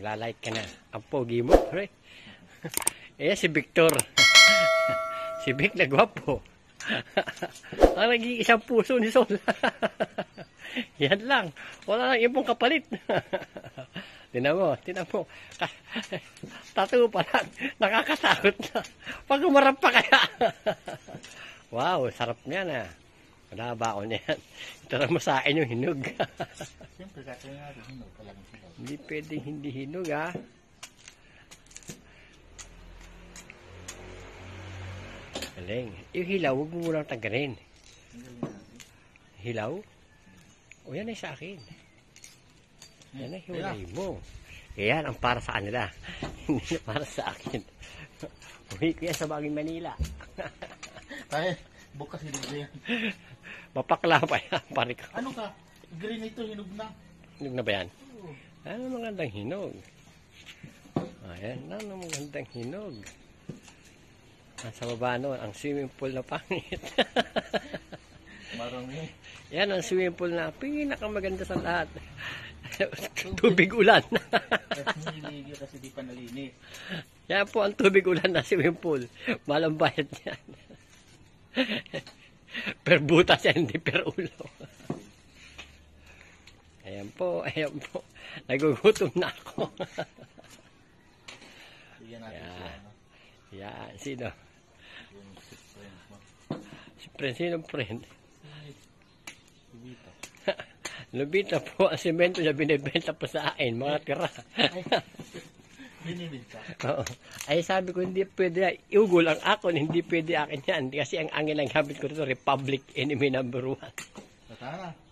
Nagla-like ka na. Ang pogi mo, pre. eh, si Victor. si Vic nagwapo. Ang ah, naging isang puso ni Sol. Yan lang. Wala lang ibong kapalit. tinan mo, tinan mo. Tattoo pa lang. Nakakatakot na. Pag umarap pa kaya. wow, sarap niyan ah. Wala ba ako niyan? Tara masain yung hinog. Siyempre, kakaya natin hinog talagang hinog. Hindi pwedeng hindi hinog, ha? Galing. Yung hilaw, huwag mo muna tagarin. Hilaw? O yan ay sa akin. Yan ay hiwalay mo. Yan ang para sa kanila. hindi para sa akin. Uwi ko sa Baguio, Manila. Tayo. Bukas hinog na yan. Mapakla pa yan, pare ko. Ano ka? Green ito, hinog na. Hinog na ba yan? Oo. Ano magandang hinog? Ayan, ano magandang hinog? Nasa baba no, ang swimming pool na pangit. Marami. Yan ang swimming pool na pinakamaganda sa lahat. tubig ulan. Nililigi kasi di pa nalinis. Yan po ang tubig ulan na swimming pool. Malambayad yan. per butas yan, hindi per ulo. ayan po, ayan po. Nagugutom na ako. yan. Yan, sino? Si friend, sino friend? Lubita. Lubita po, ang simento niya binibenta pa sa akin, mga tira. Binibigta. Oo. Ay sabi ko, hindi pwede. Iugol ang akon, hindi pwede akin yan. Kasi ang angin ang habit ko rito, Republic Enemy Number 1. Tata